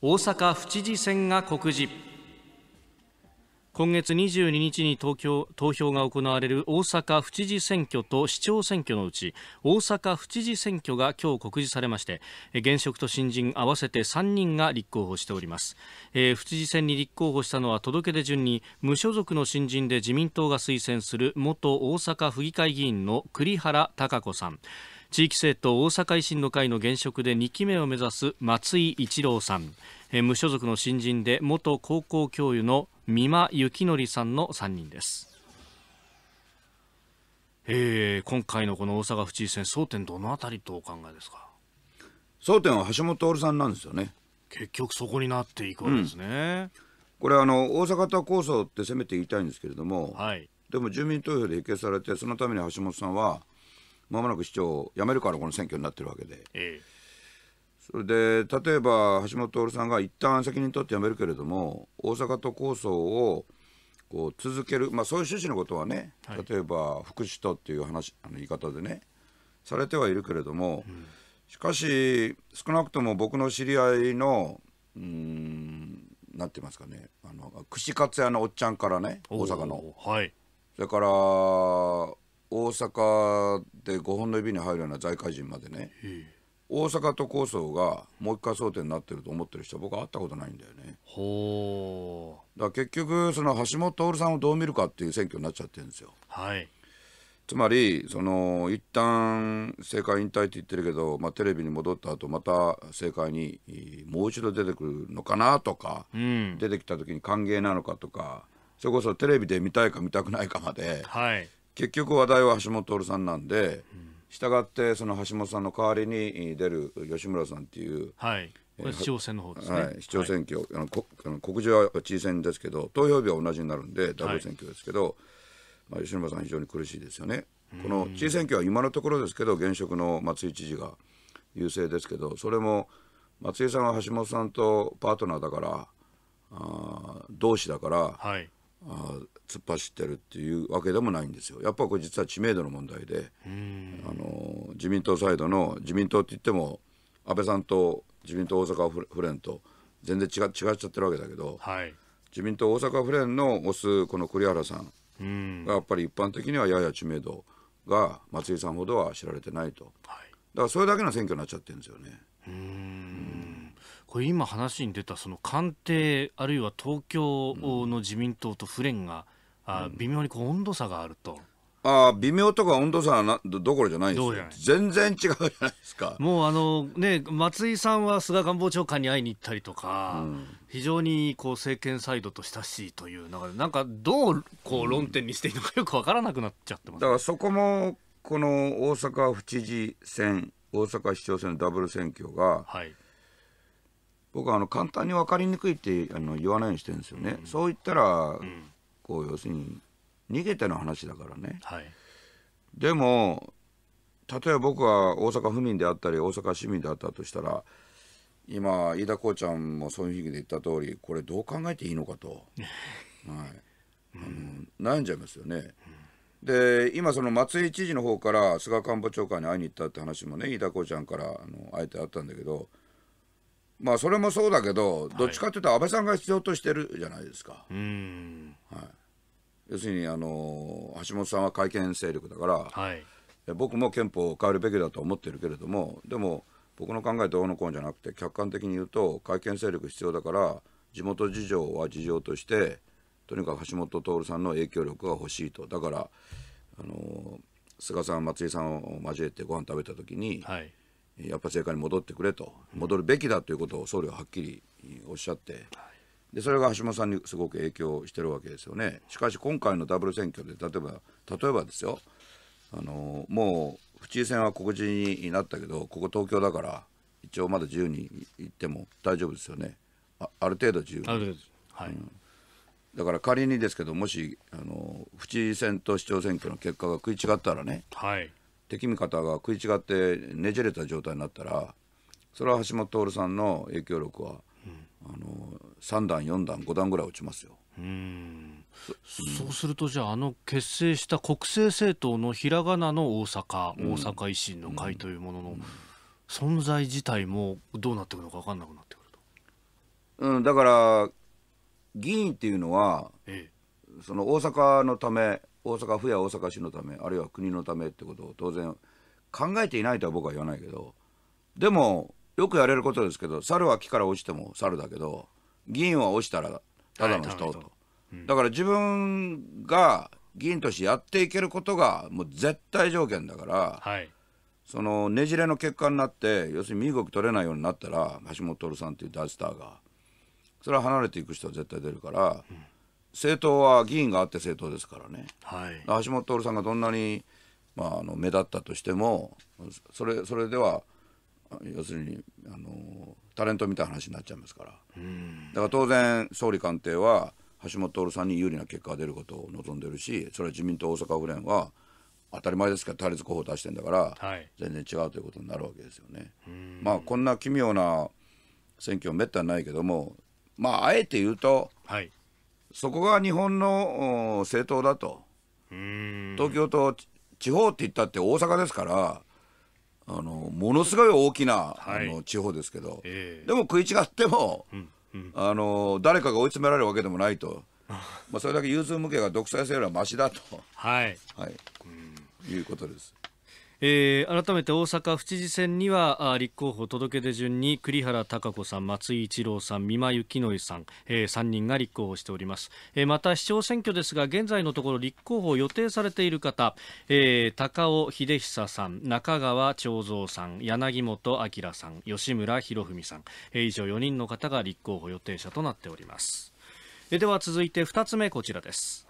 大阪府知事選が告示今月22日に東京投票が行われる大阪府知事選挙と市長選挙のうち大阪府知事選挙が今日告示されまして現職と新人合わせて3人が立候補しております、えー、府知事選に立候補したのは届け出順に無所属の新人で自民党が推薦する元大阪府議会議員の栗原孝子さん地域政党大阪維新の会の現職で2期目を目指す松井一郎さん、え無所属の新人で元高校教諭の美馬幸則さんの3人です。えー、今回のこの大阪府知事選争点どのあたりとお考えですか争点は橋本徹さんなんですよね結局そこになっていくわけですね、うん、これあの大阪都構想ってせめて言いたいんですけれども、はい、でも住民投票で否決されてそのために橋本さんはまもなく市長を辞めるからこの選挙になってるわけで、ええ、それで例えば橋下徹さんが一旦責任取って辞めるけれども大阪都構想をこう続ける、まあ、そういう趣旨のことはね、はい、例えば福祉とっていう話あの言い方でねされてはいるけれども、うん、しかし少なくとも僕の知り合いのうんなって言いますかねあの串カツ屋のおっちゃんからね大阪の、はい、それから大阪で5本の指に入るような財界人までね、大阪都構想がもう一回争点になってると思ってる人は僕は会ったことないんだよね。ほだ結局その橋本徹さんをどう見るかっていう選挙になっちゃってるんですよ。はいつまりその一旦政界引退って言ってるけど、まあ、テレビに戻った後また政界にもう一度出てくるのかなとか、うん、出てきた時に歓迎なのかとかそれこそテレビで見たいか見たくないかまで、はい、結局話題は橋本徹さんなんで、したがってその橋本さんの代わりに出る吉村さんっていう、はい、これ市長選の方ですね、はい、市長選挙、はい、あのこあの告示は知事選ですけど投票日は同じになるんでダブル選挙ですけど、はい、まあ、吉村さん非常に苦しいですよねこの知事選挙は今のところですけど現職の松井知事が優勢ですけどそれも松井さんは橋本さんとパートナーだからあ同志だから、はい、突っ走ってるっていうわけでもないんですよ。やっぱこれ実は知名度の問題で、あの自民党サイドの自民党って言っても安倍さんと自民党大阪府連と全然違違っちゃってるわけだけど、はい、自民党大阪府連の推すこの栗原さんがやっぱり一般的にはやや知名度が松井さんほどは知られてないと、はい、だからそれだけの選挙になっちゃってるんですよね。うんこれ今話に出たその官邸あるいは東京の自民党と府連が、うん、あ微妙にこう温度差があると。あ微妙とか温度差はなどころじゃないです全然違うじゃないですかもうあのね松井さんは菅官房長官に会いに行ったりとか、うん、非常にこう政権サイドと親しいという中でなんかどうこう論点にしていいのかよく分からなくなっちゃってます、うん、だからそこもこの大阪府知事選大阪市長選のダブル選挙が、はい、僕はあの簡単に分かりにくいってあの言わないようにしてるんですよね、うん、そう言ったら、うん、こう要するに逃げての話だからね、はい、でも例えば僕は大阪府民であったり大阪市民であったとしたら今飯田こうちゃんもそういうふうに言った通りこれどう考えていいのかと、はいあの悩んじゃいますよね。で今その松井知事の方から菅官房長官に会いに行ったって話もね飯田幸ちゃんからあのあえてあったんだけどまあそれもそうだけど、どっちかというと安倍さんが必要としてるじゃないですか。うんはい、要するにあの橋本さんは改憲勢力だから、はい、僕も憲法を変えるべきだと思ってるけれどもでも僕の考えとどうのこうじゃなくて客観的に言うと改憲勢力必要だから地元事情は事情としてとにかく橋本徹さんの影響力が欲しいとだからあの菅さん松井さんを交えてご飯食べた時に、はい、やっぱ政界に戻ってくれと、戻るべきだということを総理ははっきりおっしゃって、でそれが橋本さんにすごく影響してるわけですよね。しかし今回のダブル選挙で例えば例えばですよあのもう府知事選は告示になったけどここ東京だから一応まだ自由に行っても大丈夫ですよねあある程度自由ある程度はい、うん、だから仮にですけどもしあの府知事選と市長選挙の結果が食い違ったらね、はい、敵味方が食い違ってねじれた状態になったらそれは橋本徹さんの影響力は、うん、あの3段4段5段ぐらい落ちますよ。うんそうするとじゃああの結成した国政政党のひらがなの大阪、うん、大阪維新の会というものの存在自体もどうなっていくのか分かんなくなってくると、うん、だから議員っていうのは、ええ、その大阪のため大阪府や大阪市のためあるいは国のためってことを当然考えていないとは僕は言わないけどでもよくやれることですけど猿は木から落ちても猿だけど議員は落ちたらただの人と、うん、だから自分が議員としてやっていけることがもう絶対条件だから、はい、そのねじれの結果になって要するに身動き取れないようになったら橋下徹さんという大スターがそれは離れていく人は絶対出るから。うん政党は議員があって政党ですからね、はい、橋下徹さんがどんなに、まあ、あの目立ったとしてもそれそれでは要するにあのタレントみたいな話になっちゃいますからだから当然総理官邸は橋下徹さんに有利な結果が出ることを望んでるしそれは自民党大阪府連は当たり前ですけど対立候補を出してんだから、はい、全然違うということになるわけですよね。まあこんな奇妙な選挙めったにないけどもまああえて言うと、はい、そこが日本の政党だと、東京と地方って言ったって大阪ですから、あのものすごい大きな、はい、あの地方ですけど、えー、でも食い違っても、うんうん、あの誰かが追い詰められるわけでもないと、まあ、それだけ融通無形が独裁性よりはましだと、はいはい、いうことです。えー、改めて大阪府知事選には立候補届け出順に栗原孝子さん、松井一郎さん、三馬幸則さん、えー、3人が立候補しております、えー、また市長選挙ですが現在のところ立候補を予定されている方、えー、高尾秀久さん、中川長蔵さん、柳本明さん、吉村博文さん、えー、以上4人の方が立候補予定者となっております。えー、では続いて2つ目こちらです。